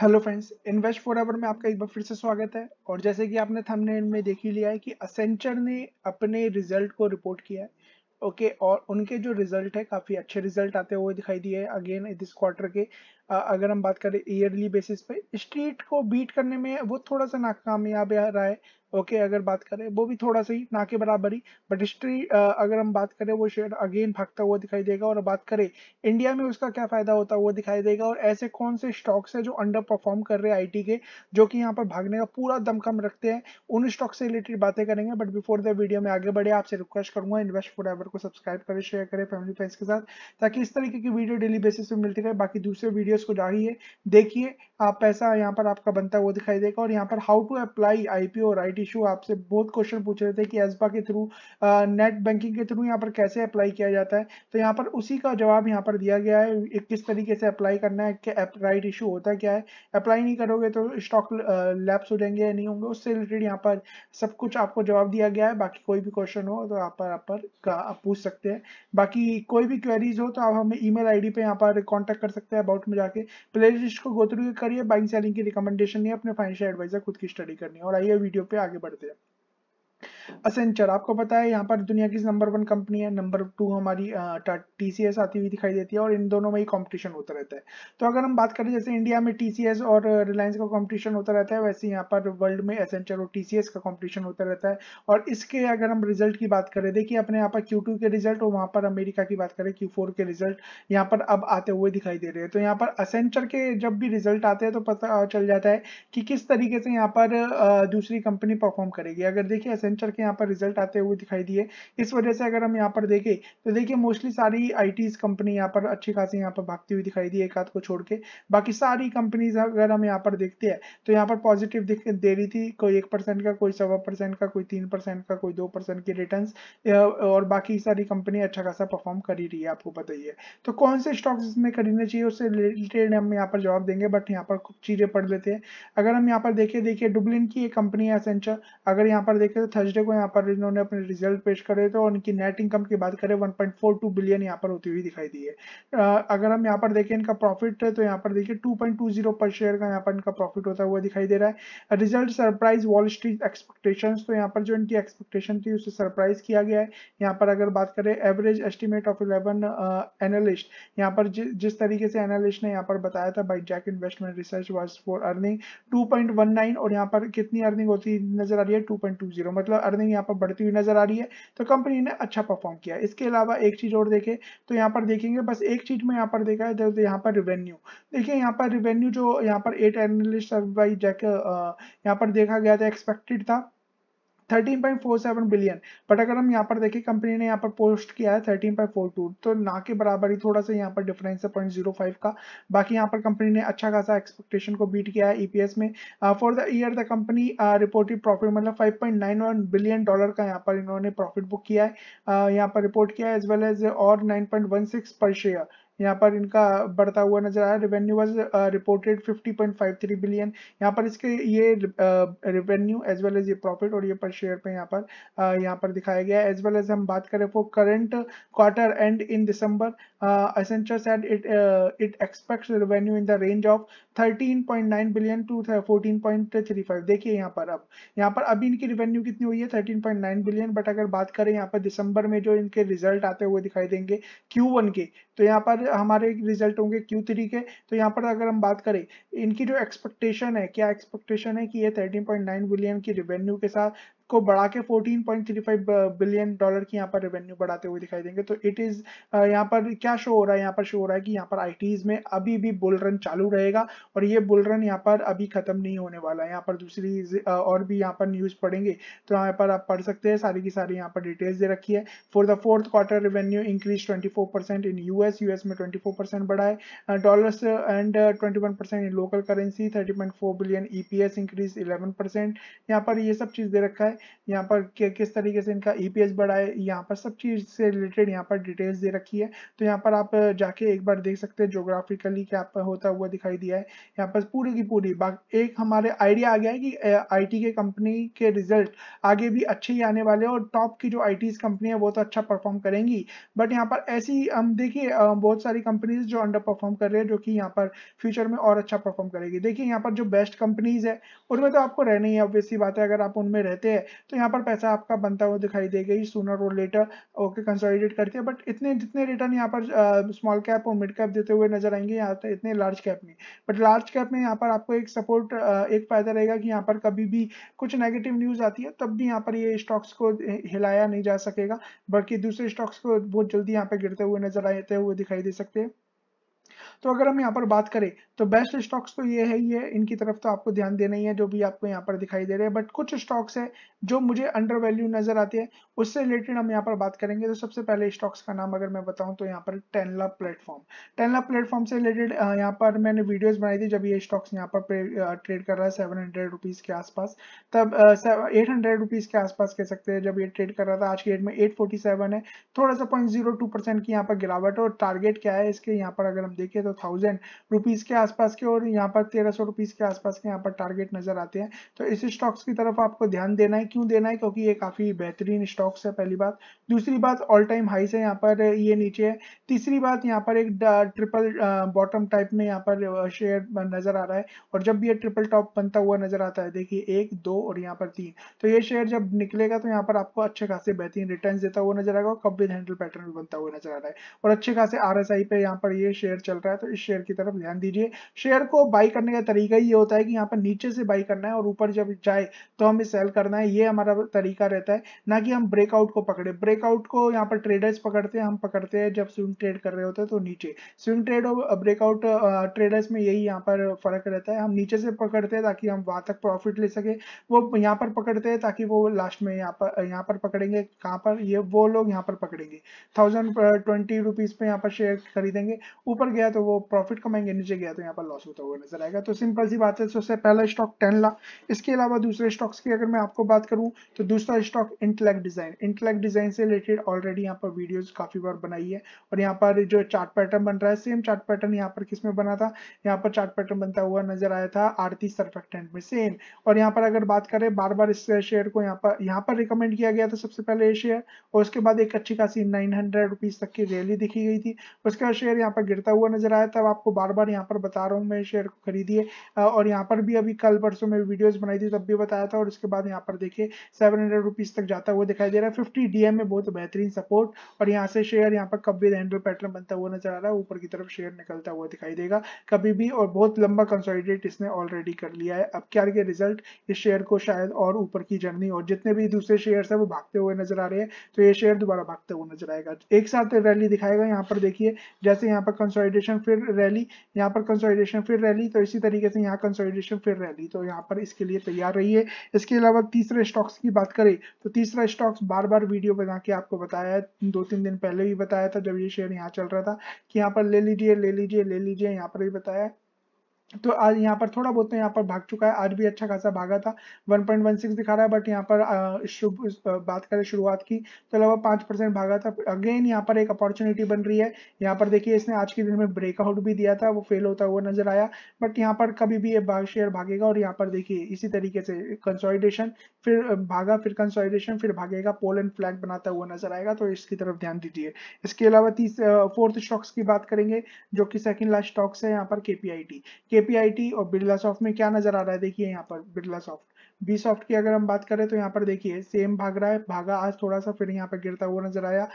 hello friends invest for ever में आपका एक बार फिर से स्वागत है और जैसे कि आपने थंबनेल में देख ही लिया है कि असेंचर ने अपने रिजल्ट को रिपोर्ट किया है ओके और उनके जो रिजल्ट है काफ़ी अच्छे रिजल्ट आते हुए दिखाई दिए अगेन दिस क्वार्टर के अगर हम बात करें ईयरली बेसिस पे स्ट्रीट को बीट करने में वो थोड़ा सा नाकामयाब रहा है ओके okay, अगर बात करें वो भी थोड़ा सा ही ना के बराबर ही बट स्ट्री अगर हम बात करें वो शेयर अगेन भागता हुआ दिखाई देगा और बात करें इंडिया में उसका क्या फायदा होता हुआ दिखाई देगा और ऐसे कौन से स्टॉक्स है जो अंडर परफॉर्म कर रहे हैं आईटी के जो कि यहाँ पर भागने का पूरा दमखम रखते हैं उन स्टॉक से रिलेटेड बातें करेंगे बट बिफोर द वीडियो में आगे बढ़े आपसे रिक्वेस्ट करूंगा इन्वेस्ट फॉर को सब्सक्राइब करें शेयर करें फैमिली फ्रेंड्स के साथ ताकि इस तरीके की वीडियो डेली बेसिस पर मिलती रहे बाकी दूसरे वीडियो वीडियोस को जाइए देखिए आप पैसा यहाँ पर आपका बनता हुआ दिखाई देगा और यहाँ पर how to apply IPO right issue आपसे बहुत क्वेश्चन पूछ रहे थे कि एसबा के थ्रू नेट बैंकिंग के थ्रू यहाँ पर कैसे अप्लाई किया जाता है तो यहाँ पर उसी का जवाब यहाँ पर दिया गया है किस तरीके से अप्लाई करना है कि राइट इशू होता क्या है अप्लाई नहीं करोगे तो स्टॉक लैप्स हो जाएंगे या नहीं होंगे उससे रिलेटेड यहाँ पर सब कुछ आपको जवाब दिया गया है बाकी कोई भी क्वेश्चन हो तो आप पर आप पर पूछ सकते हैं बाकी कोई भी क्वेरीज हो तो आप हमें ईमेल आईडी पे यहाँ पर कांटेक्ट कर सकते हैं अबाउट में जाकर जाके प्ले लिस्ट को गो थ्रू करिए बाइंग सेलिंग की रिकमेंडेशन नहीं अपने फाइनेंशियल एडवाइजर खुद की स्टडी करनी है और आइए वीडियो पे आगे बढ़ते हैं असेंचर आपको पता है यहाँ पर दुनिया की नंबर वन कंपनी है नंबर टू हमारी टीसीएस आती हुई दिखाई देती है और इन दोनों में ही कंपटीशन होता रहता है तो अगर हम बात करें जैसे इंडिया में टीसीएस और रिलायंस का कंपटीशन होता रहता है वैसे यहाँ पर वर्ल्ड में असेंचर और टीसीएस का कॉम्पिटिशन होता रहता है और इसके अगर हम रिजल्ट की बात करें देखिए अपने यहाँ पर क्यू के रिजल्ट और वहाँ पर अमेरिका की बात करें क्यू के रिजल्ट यहाँ पर अब आते हुए दिखाई दे रहे हैं तो यहाँ पर असेंचर के जब भी रिजल्ट आते हैं तो पता चल जाता है कि किस तरीके से यहाँ पर दूसरी कंपनी परफॉर्म करेगी अगर देखिए असेंचर के यहाँ पर रिजल्ट आते हुए दिखाई दिए इस वजह से अगर हम यहाँ पर देखें तो देखिए मोस्टली सारी आई कंपनी यहाँ पर अच्छी खासी यहाँ पर भागती हुई दिखाई दी एक हाथ को छोड़ के बाकी सारी कंपनीज अगर हम यहाँ पर देखते हैं तो यहाँ पर पॉजिटिव दे रही थी कोई एक का कोई सवा का कोई तीन का कोई दो परसेंट की रिटर्न और बाकी सारी कंपनी अच्छा खासा परफॉर्म कर ही रही है आपको बताइए तो कौन से स्टॉक्स इसमें खरीदने चाहिए उससे रिलेटेड हम यहाँ पर जवाब देंगे बट यहाँ पर कुछ चीज़ें पढ़ लेते हैं अगर हम यहाँ पर देखिए देखिए डुबलिन की एक कंपनी है एसेंचर अगर यहाँ पर देखें तो थर्सडे को यहाँ पर इन्होंने अपने रिजल्ट पेश करे तो उनकी नेट इनकम की बात करें 1.42 बिलियन यहाँ पर होती हुई दिखाई दी है अगर हम यहाँ पर देखें इनका प्रॉफिट तो यहाँ पर देखिए 2.20 पर शेयर का यहाँ पर इनका प्रॉफिट होता हुआ दिखाई दे रहा है result surprise Wall Street expectation तो यहाँ पर जो इनकी एक्सपेक्टेशन थी उसे सरप्राइज किया गया है यहाँ पर अगर बात करें average estimate of eleven analyst यहाँ पर जिस तरीके से एनालिस्ट ने यहाँ पर बताया था by Zacks investment research was for earning two और यहाँ पर कितनी अर्निंग होती नजर आ रही है 2.20 मतलब अर्निंग यहाँ पर बढ़ती हुई नजर आ रही है तो कंपनी ने अच्छा परफॉर्म किया इसके अलावा एक चीज और देखे तो यहाँ पर देखेंगे बस एक चीज में यहाँ पर देखा है तो यहाँ पर रिवेन्यू देखिए यहाँ पर रिवेन्यू जो यहाँ पर एट एनलिस्ट सर्वाइज यहाँ पर देखा गया था एक्सपेक्टेड था 13.47 बिलियन बट अगर हम यहाँ पर देखें कंपनी ने यहाँ पर पोस्ट किया है 13.42 तो ना के बराबर ही थोड़ा सा यहाँ पर डिफरेंस है पॉइंट का बाकी यहाँ पर कंपनी ने अच्छा खासा एक्सपेक्टेशन को बीट किया है ईपीएस e में for the year the company reported profit मतलब 5.91 बिलियन डॉलर का यहाँ पर इन्होंने प्रॉफिट बुक किया है uh, यहाँ पर रिपोर्ट किया है एज वेल एज और नाइन पर शेयर यहाँ पर इनका बढ़ता हुआ नजर आया रेवेन्यू वॉज रिपोर्टेड 50.53 बिलियन यहाँ पर इसके ये रेवेन्यू एज वेल एज ये प्रॉफिट और ये पर शेयर पे यहाँ पर uh, यहाँ पर दिखाया गया एज वेल एज हम बात करें for current quarter end in December Accenture said it it expect revenue in the range of 13.9 billion to 14.35 देखिए यहाँ पर अब यहाँ पर अभी इनकी रेवेन्यू कितनी हुई है 13.9 बिलियन बट अगर बात करें यहाँ पर दिसंबर में जो इनके रिजल्ट आते हुए दिखाई देंगे वन के तो यहाँ पर हमारे रिजल्ट होंगे क्यू थ्री के तो यहाँ पर अगर हम बात करें इनकी जो एक्सपेक्टेशन है क्या एक्सपेक्टेशन है कि ये नाइन बिलियन की रिवेन्यू के साथ को बढ़ा के 14.35 बिलियन डॉलर की यहाँ पर रेवेन्यू बढ़ाते हुए दिखाई देंगे तो इट इज यहाँ पर क्या शो हो रहा है यहाँ पर शो हो रहा है कि यहाँ पर आई में अभी भी बुल रन चालू रहेगा और ये बुल रन यहाँ पर अभी खत्म नहीं होने वाला है यहाँ पर दूसरी और भी यहाँ पर न्यूज पढ़ेंगे तो यहाँ पर आप पढ़ सकते हैं सारी की सारी यहाँ पर डिटेल्स दे रखी है for the fourth quarter revenue increase twenty in US US में ट्वेंटी बढ़ा है dollar and twenty in local currency thirty billion EPS increase eleven यहाँ पर ये सब चीज दे रखा है यहाँ पर किस तरीके से इनका ईपीएस e है यहाँ पर सब चीज से रिलेटेड यहाँ पर डिटेल्स दे रखी है तो यहाँ पर आप जाके एक बार देख सकते हैं जोग्राफिकली क्या होता हुआ दिखाई दिया है यहाँ पर पूरी की पूरी एक हमारे आइडिया आ गया है कि आईटी के कंपनी के रिजल्ट आगे भी अच्छे ही आने वाले और टॉप की जो आई कंपनी है वो तो अच्छा परफॉर्म करेंगी बट यहाँ पर ऐसी हम देखिए बहुत सारी कंपनीज जो अंडर परफॉर्म कर रही है जो कि यहाँ पर फ्यूचर में और अच्छा परफॉर्म करेगी देखिए यहाँ पर जो बेस्ट कंपनीज है उनमें तो आपको रहना ही है ऑब्वियसली बात है अगर आप उनमें रहते हैं तो यहाँ पर पैसा आपका बनता हुआ दिखाई देगा ही सूनर और लेटर ओके कंसोलिडेट करते हैं बट इतने जितने रिटर्न यहाँ पर स्मॉल uh, कैप और मिड कैप देते हुए नजर आएंगे यहाँ पर इतने लार्ज कैप में बट लार्ज कैप में यहाँ पर आपको एक सपोर्ट uh, एक फायदा रहेगा कि यहाँ पर कभी भी कुछ नेगेटिव न्यूज आती है तब भी यहाँ पर ये स्टॉक्स को uh, हिलाया नहीं जा सकेगा बल्कि दूसरे स्टॉक्स को बहुत जल्दी यहाँ पर गिरते हुए नजर आते हुए दिखाई दे सकते हैं तो अगर हम यहाँ पर बात करें तो बेस्ट स्टॉक्स तो ये है ये इनकी तरफ तो आपको ध्यान देना ही है जो भी आपको यहाँ पर दिखाई दे रहे हैं बट कुछ स्टॉक्स है जो मुझे अंडर वैल्यू नजर आते हैं उससे रिलेटेड हम यहाँ पर बात करेंगे तो सबसे पहले स्टॉक्स का नाम अगर मैं बताऊँ तो यहाँ पर टेनला प्लेटफॉर्म टेनला प्लेटफॉर्म से रिलेटेड यहाँ पर मैंने वीडियोज बनाई थी जब ये स्टॉक्स यहाँ पर ट्रेड कर रहा है सेवन हंड्रेड रुपीज के आसपास तब एट हंड्रेड रुपीज के आसपास कह सकते हैं जब ये ट्रेड कर रहा था आज की डेट में एट फोर्टी सेवन है थोड़ा सा पॉइंट जीरो टू परसेंट की यहाँ पर गिरावट और टारगेट क्या है इसके यहाँ पर अगर हम देखें तो थाउजेंड रुपीज़ के आसपास के और यहाँ पर तेरह सौ रुपीज़ के आसपास के यहाँ पर टारगेट नज़र आते हैं तो इस स्टॉक्स की तरफ आपको ध्यान देना है क्यों देना है क्योंकि ये काफ़ी बेहतरीन स्टॉक्स है पहली बात दूसरी बात ऑल टाइम हाई से यहाँ पर ये नीचे है तीसरी बात यहाँ पर एक ट्रिपल बॉटम टाइप में यहाँ पर शेयर नज़र आ रहा है और जब भी ये ट्रिपल टॉप बनता हुआ नज़र आता है देखिए एक दो और यहाँ पर तीन तो ये शेयर जब निकलेगा तो यहाँ पर आपको अच्छे खासे बेहतरीन रिटर्न देता हुआ नजर आएगा और कब भी हैंडल पैटर्न बनता हुआ नजर आ रहा है और अच्छे खासे आर पे यहाँ पर ये शेयर चल रहा है है तो इस शेयर की तरफ ध्यान दीजिए शेयर को बाई करने का तरीका ये होता है कि यहाँ पर नीचे से बाई करना है और ऊपर जब जाए तो हमें सेल करना है ये हमारा तरीका रहता है ना कि हम ब्रेकआउट को पकड़े ब्रेकआउट को यहाँ पर ट्रेडर्स पकड़ते हैं हम पकड़ते हैं जब स्विंग ट्रेड कर रहे होते हैं तो नीचे स्विंग ट्रेड और ब्रेकआउट ट्रेडर्स में यही यहाँ पर फर्क रहता है हम नीचे से पकड़ते हैं ताकि हम वहाँ तक प्रॉफिट ले सके वो यहाँ पर पकड़ते हैं ताकि वो लास्ट में यहाँ पर यहाँ पर पकड़ेंगे कहाँ पर ये वो लोग यहाँ पर पकड़ेंगे थाउजेंड ट्वेंटी रुपीज पे यहाँ पर शेयर खरीदेंगे ऊपर गया तो वो प्रॉफिट कमाएंगे नीचे गया तो यहाँ पर लॉस होता हुआ नजर आएगा तो सिंपल सी बात है सबसे पहला स्टॉक टेन ला इसके अलावा दूसरे स्टॉक्स की अगर मैं आपको बात करूँ तो दूसरा stock Intellect design Intellect design से रिलेटेड ऑलरेडी यहाँ पर वीडियोज काफी बार बनाई है और यहाँ पर जो चार्ट पैटर्न बन रहा है सेम चार्ट पैटर्न यहाँ पर किसमें बना था यहाँ पर चार्ट पैटर्न बनता हुआ नजर आया था आरती सर्फेक्टेंट में सेम और यहाँ पर अगर बात करें बार बार इस शेयर को यहाँ पर यहाँ पर रिकमेंड किया गया था सबसे पहले ये शेयर और उसके बाद एक अच्छी खासी नाइन हंड्रेड तक की रैली दिखी गई थी उसके बाद शेयर यहाँ पर गिरता हुआ नजर रहा है तब आपको बार बार यहाँ पर बता रहा हूँ मेरे शेयर को खरीदिए और यहाँ पर भी अभी कल परसों में वीडियोस बनाई थी तब भी बताया था और उसके बाद यहाँ पर देखिए सेवन हंड्रेड रुपीज तक जाता हुआ दिखाई दे रहा है फिफ्टी डी में बहुत बेहतरीन सपोर्ट और यहाँ से शेयर यहाँ पर कभी हैंडल पैटर्न बनता हुआ नजर आ रहा है ऊपर की तरफ शेयर निकलता हुआ दिखाई देगा कभी भी और बहुत लंबा कंसोलिडेट इसने ऑलरेडी कर लिया है अब क्या के रिजल्ट इस शेयर को शायद और ऊपर की जर्नी और जितने भी दूसरे शेयर है वो भागते हुए नजर आ रहे हैं तो ये शेयर दोबारा भागते हुए नजर आएगा एक साथ रैली दिखाएगा यहाँ पर देखिए जैसे यहाँ पर कंसोलिडेशन फिर रैली यहाँ पर कंसोलिडेशन फिर रैली तो इसी तरीके से यहाँ कंसोलिडेशन फिर रैली तो यहाँ पर इसके लिए तैयार रहिए इसके अलावा तीसरे स्टॉक्स की बात करें तो तीसरा स्टॉक्स बार बार वीडियो बना के आपको बताया दो तीन दिन पहले भी बताया था जब ये शेयर यहाँ चल रहा था कि यहाँ पर ले लीजिए ले लीजिए ले लीजिए यहाँ पर भी बताया तो आज यहाँ पर थोड़ा बहुत तो यहाँ पर भाग चुका है आज भी अच्छा खासा भागा था 1.16 दिखा रहा है बट यहाँ पर बात करें शुरुआत की तो लगभग पांच परसेंट भागा था अगेन यहाँ पर एक अपॉर्चुनिटी बन रही है यहाँ पर देखिए इसने आज के दिन में ब्रेकआउट भी दिया था वो फेल होता हुआ नजर आया बट यहाँ पर कभी भी ये भाग शेयर भागेगा और यहाँ पर देखिए इसी तरीके से कंसॉलिडेशन फिर भागा फिर कंसॉलिडेशन फिर भागेगा पोल एंड फ्लैग बनाता हुआ नजर आएगा तो इसकी तरफ ध्यान दीजिए इसके अलावा तीस फोर्थ स्टॉक्स की बात करेंगे जो कि सेकेंड लास्ट स्टॉक्स है यहाँ पर KPIT KPIT P I T और बिरला सॉफ्ट में क्या नजर आ रहा है देखिए यहाँ पर बिरला सॉफ्ट बी सॉफ्ट की अगर हम बात करें तो यहाँ पर देखिए सेम भाग रहा है भागा आज थोड़ा सा फिर यहाँ पर गिरता हुआ नजर आया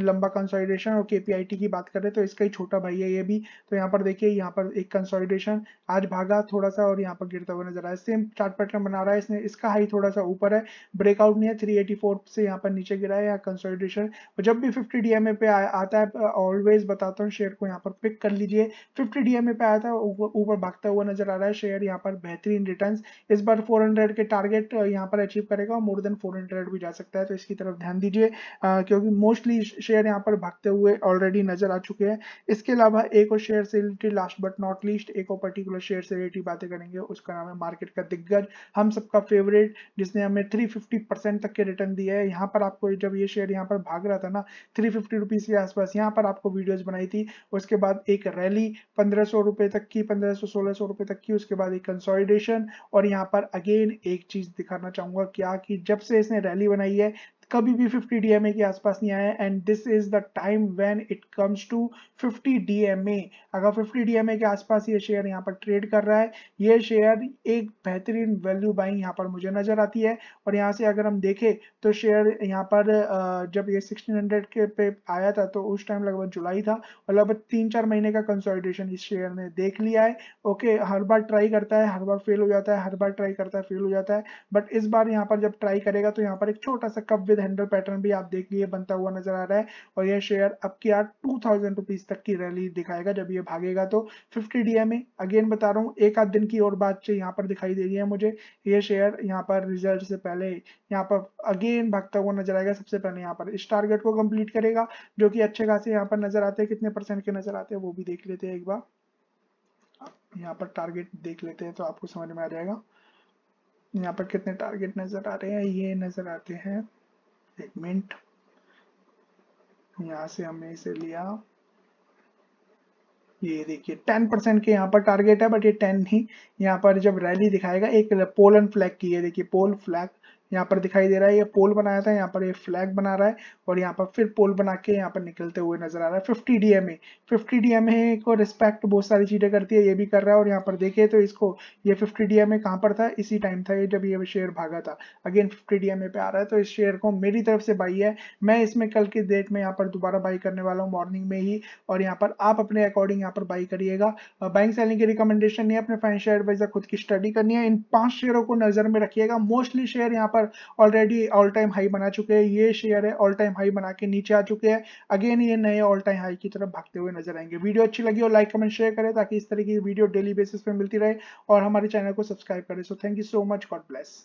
लंबा कंसोलिडेशन और केपीआईटी की बात करें तो इसका ही छोटा भाई है ये भी तो यहाँ पर देखिए यहाँ पर एक कंसोलिडेशन आज भागा थोड़ा सा और यहाँ पर गिरता हुआ नजर आया सेम चार्ट पैटर्न बना रहा है इसने इसका हाई थोड़ा सा ऊपर है ब्रेकआउट नहीं है फोर से यहाँ पर नीचे गिरा है या कंसोलिडेशन जब भी फिफ्टी डीएमए पे आता है ऑलवेज बताता हूँ शेयर को यहाँ पर पिक कर लीजिए फिफ्टी डीएमए पे आया था ऊपर भागता हुआ नजर आ रहा है शेयर यहाँ पर बेहतरीन रिटर्न इस बार फोर हंड्रेड के टारगेट यहाँ पर अचीव करेगा और मोर देन फोर हंड्रेड भी जा सकता है तो इसकी तरफ ध्यान दीजिए क्योंकि मोस्टली शेयर यहाँ पर भागते हुए ऑलरेडी नजर आ चुके हैं इसके अलावा एक और शेयर से related last but not least एक और पर्टिकुलर शेयर से रिलेटेड बातें करेंगे उसका नाम है मार्केट का दिग्गज हम सबका फेवरेट जिसने हमें थ्री तक के रिटर्न दिया है यहाँ पर आपको जब ये शेयर यहाँ पर भाग रहा था ना थ्री फिफ्टी के आसपास यहाँ पर आपको वीडियोज बनाई थी उसके बाद एक रैली पंद्रह सौ रुपए तक की पंद्रह सौ सोलह सौ रुपए तक की उसके बाद एक कंसोलिडेशन और यहाँ पर अगेन एक चीज दिखाना चाहूंगा क्या कि जब से इसने रैली बनाई है कभी भी 50 DMA के आसपास नहीं आया and this is the time when it comes to 50 DMA अगर 50 DMA के आसपास ये शेयर यहाँ पर ट्रेड कर रहा है ये शेयर एक बेहतरीन वैल्यू बाइंग यहाँ पर मुझे नजर आती है और यहाँ से अगर हम देखें तो शेयर यहाँ पर जब ये 1600 के पे आया था तो उस टाइम लगभग जुलाई था और लगभग तीन चार महीने का कंसोलिडेशन इस शेयर ने देख लिया है ओके हर बार ट्राई करता है हर बार फेल हो जाता है हर बार ट्राई करता है फेल हो जाता है बट इस बार यहाँ पर जब ट्राई करेगा तो यहाँ पर एक छोटा सा कब विद हैंडल पैटर्न भी आप देख लिए बनता हुआ नजर आ रहा है और यह शेयर अब की आज टू थाउजेंड रुपीज तक की रैली दिखाएगा जब ये भागेगा तो फिफ्टी डी में अगेन बता रहा हूँ एक आध दिन की और बात यहाँ पर दिखाई दे रही है मुझे ये शेयर यहाँ पर रिजल्ट से पहले यहाँ पर अगेन भागता हुआ नजर आएगा सबसे पहले यहाँ पर इस टारगेट को कम्प्लीट करेगा जो की अच्छे खासे यहाँ पर नजर आते हैं कितने परसेंट के नजर आते हैं वो भी देख लेते हैं एक बार यहाँ पर टारगेट देख लेते हैं तो आपको समझ में आ जाएगा यहाँ पर कितने टारगेट नजर आ रहे हैं ये नजर आते हैं एक मिनट से हमने इसे लिया ये देखिए टेन परसेंट के यहाँ पर टारगेट है बट ये टेन ही यहाँ पर जब रैली दिखाएगा एक पोलन फ्लैग की है देखिए पोल फ्लैग यहाँ पर दिखाई दे रहा है ये पोल बनाया था यहाँ पर ये फ्लैग बना रहा है और यहाँ पर फिर पोल बना के यहाँ पर निकलते हुए नजर आ रहा है fifty D M A fifty D M A को रिस्पेक्ट बहुत सारी चीज़ें करती है ये भी कर रहा है और यहाँ पर देखे तो इसको ये फिफ्टी डी एम ए कहाँ पर था इसी टाइम था ये जब ये शेयर भागा था again fifty D M A पे आ रहा है तो इस शेयर को मेरी तरफ से बाई है मैं इसमें कल की डेट में यहाँ पर दोबारा बाई करने वाला हूँ मॉर्निंग में ही और यहाँ पर आप अपने अकॉर्डिंग यहाँ पर बाई करिएगा बाइंग सेलिंग की रिकमेंडेशन नहीं है अपने फाइनेंशियल एडवाइजर खुद की स्टडी करनी है इन पांच शेयरों को नजर में रखिएगा मोस्टली शेयर यहाँ पर ऑलरेडी ऑल टाइम हाई बना चुके हैं ये शेयर है ऑल टाइम हाई बना के नीचे आ चुके हैं अगेन ये नए ऑल टाइम हाई की तरफ भागते हुए नजर आएंगे वीडियो अच्छी लगी हो लाइक कमेंट शेयर करें ताकि इस तरह की वीडियो डेली बेसिस पे मिलती रहे और हमारे चैनल को सब्सक्राइब करें so thank you so much God bless